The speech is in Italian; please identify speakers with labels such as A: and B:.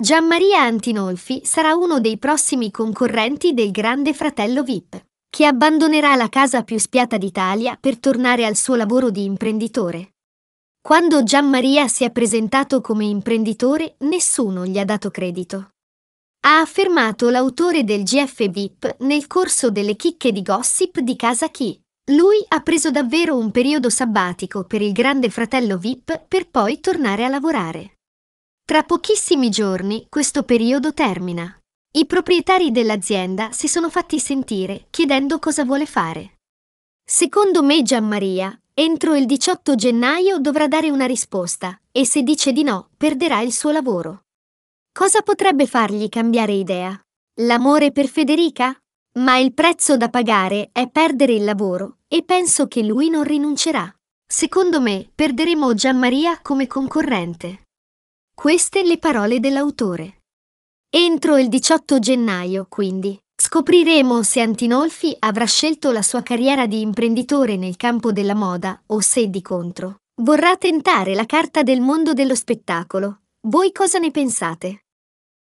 A: Gianmaria Antinolfi sarà uno dei prossimi concorrenti del Grande Fratello VIP, che abbandonerà la casa più spiata d'Italia per tornare al suo lavoro di imprenditore. Quando Gianmaria si è presentato come imprenditore, nessuno gli ha dato credito. Ha affermato l'autore del GF VIP nel corso delle chicche di gossip di Casa Chi. Lui ha preso davvero un periodo sabbatico per il Grande Fratello VIP per poi tornare a lavorare. Tra pochissimi giorni questo periodo termina. I proprietari dell'azienda si sono fatti sentire chiedendo cosa vuole fare. Secondo me Gianmaria, entro il 18 gennaio dovrà dare una risposta e se dice di no perderà il suo lavoro. Cosa potrebbe fargli cambiare idea? L'amore per Federica? Ma il prezzo da pagare è perdere il lavoro e penso che lui non rinuncerà. Secondo me perderemo Gianmaria come concorrente. Queste le parole dell'autore. Entro il 18 gennaio, quindi, scopriremo se Antinolfi avrà scelto la sua carriera di imprenditore nel campo della moda o se, di contro, vorrà tentare la carta del mondo dello spettacolo. Voi cosa ne pensate?